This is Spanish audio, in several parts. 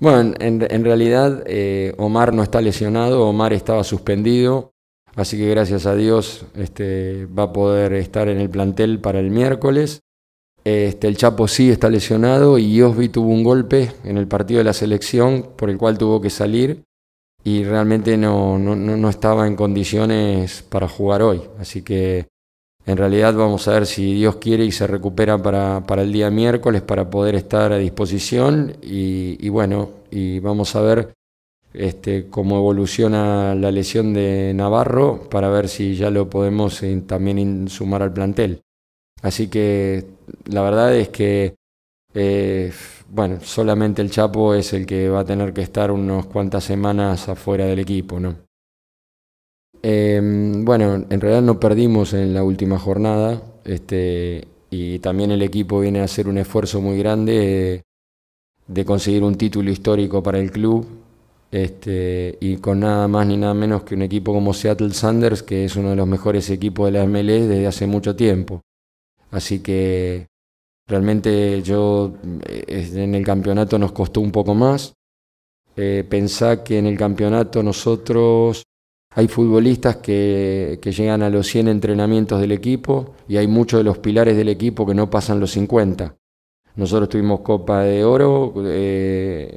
Bueno, en, realidad eh, Omar no está lesionado, Omar estaba suspendido, así que gracias a Dios este, va a poder estar en el plantel para el miércoles. Este, el Chapo sí está lesionado y Osby tuvo un golpe en el partido de la selección por el cual tuvo que salir y realmente no, no estaba en condiciones para jugar hoy. Así que en realidad vamos a ver si Dios quiere y se recupera para, para el día miércoles para poder estar a disposición y, bueno, y vamos a ver este, cómo evoluciona la lesión de Navarro para ver si ya lo podemos eh, también sumar al plantel. Así que la verdad es que, eh, bueno, solamente el Chapo es el que va a tener que estar unas cuantas semanas afuera del equipo, ¿no? Em, bueno, en realidad no perdimos en la última jornada este, y también el equipo viene a hacer un esfuerzo muy grande de conseguir un título histórico para el club este, y con nada más ni nada menos que un equipo como Seattle Sanders, que es uno de los mejores equipos de la MLS e desde hace mucho tiempo. Así que realmente yo eh, en el campeonato nos costó un poco más. Eh, pensá que en el campeonato nosotros hay futbolistas que, llegan a los 100 entrenamientos del equipo y hay muchos de los pilares del equipo que no pasan los 50. Nosotros tuvimos Copa de Oro, eh,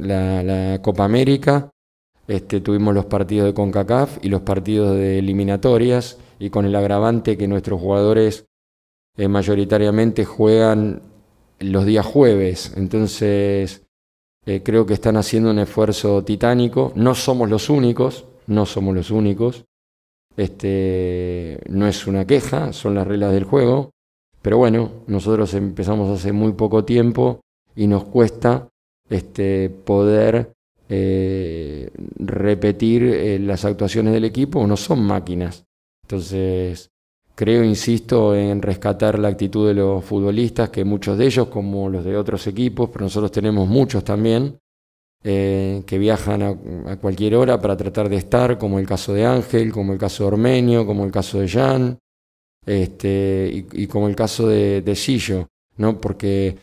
la, Copa América, este, tuvimos los partidos de CONCACAF y los partidos de eliminatorias y con el agravante que nuestros jugadores eh, mayoritariamente juegan los días jueves. Entonces eh, creo que están haciendo un esfuerzo titánico. No somos los únicos, no somos los únicos. Este, no es una queja, son las reglas del juego. Pero bueno, nosotros empezamos hace muy poco tiempo y nos cuesta este, poder eh, repetir eh, las actuaciones del equipo, no son máquinas. Entonces, Creo, insisto, en rescatar la actitud de los futbolistas, que muchos de ellos, como los de otros equipos, pero nosotros tenemos muchos también, eh, que viajan a, cualquier hora para tratar de estar, como el caso de Ángel, como el caso de Ormenio, como el caso de Jan, este, y, y, como el caso de, Sillo, ¿no? porque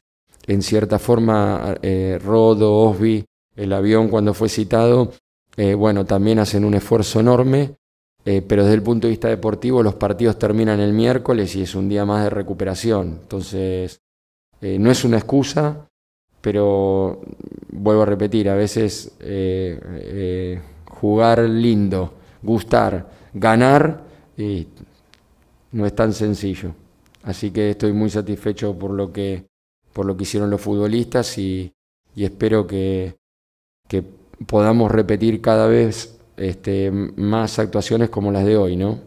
en cierta forma eh, Rodo, Osby, el avión cuando fue citado, eh, bueno, también hacen un esfuerzo enorme eh, pero desde el punto de vista deportivo los partidos terminan el miércoles y es un día más de recuperación. Entonces, eh, no es una excusa, pero vuelvo a repetir, a veces eh, jugar lindo, gustar, ganar, no es tan sencillo. Así que estoy muy satisfecho por lo que, por lo que hicieron los futbolistas y, espero que, que podamos repetir cada vez este, más actuaciones como las de hoy, ¿no?